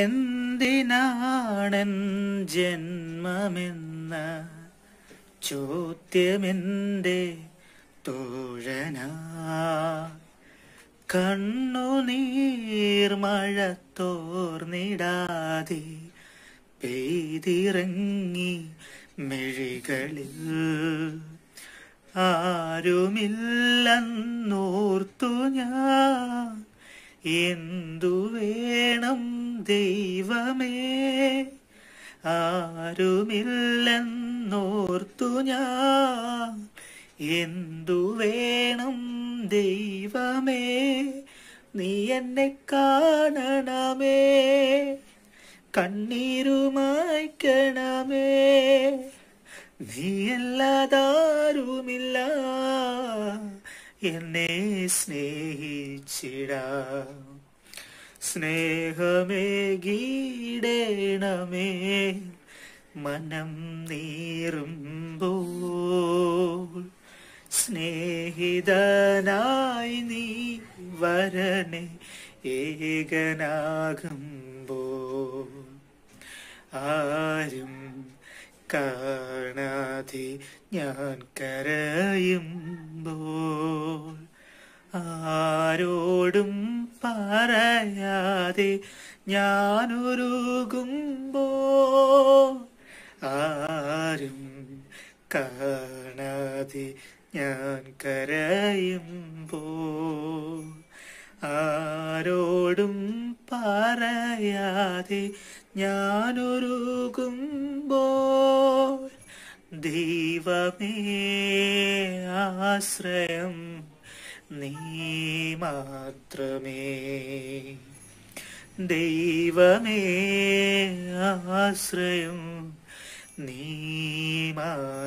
എന്തിനാണൻ ജന്മമെന്ന ചോദ്യമെന്റെ തോഴന കണ്ണുനീർമഴത്തോർന്നിടാതെ പെയ്തിറങ്ങി മെഴികളിൽ ആരുമില്ലെന്നോർത്തു ഞാൻ എന്തു വേണം ദൈവമേ ആരുമില്ലെന്നോർത്തു ഞാൻ എന്തു വേണം ദൈവമേ നീ എന്നെ കാണണമേ കണ്ണീരുമായിക്കണമേ നീയല്ലാതാരുമില്ല എന്നെ സ്നേഹിച്ചിട സ്നേഹമേ ഗീടേണമേ മനം നീറുമ്പോൾ സ്നേഹിതനായി നീ വരനെ ഏകനാകുമ്പോൾ ആരും കാണാതെ ഞാൻ കരയുമ്പോൾ ആരോടും പറയാതെ ഞാനൊരുകുമ്പോൾ ആരും കാണാതെ ഞാൻ കരയുമ്പോൾ ആരോടും പറയാതെ ഞാനൊരുകും ദൈവമേ ആശ്രയം നീ മാത്രമേ ദൈവമേ ആശ്രയം നീ മാത്രമേ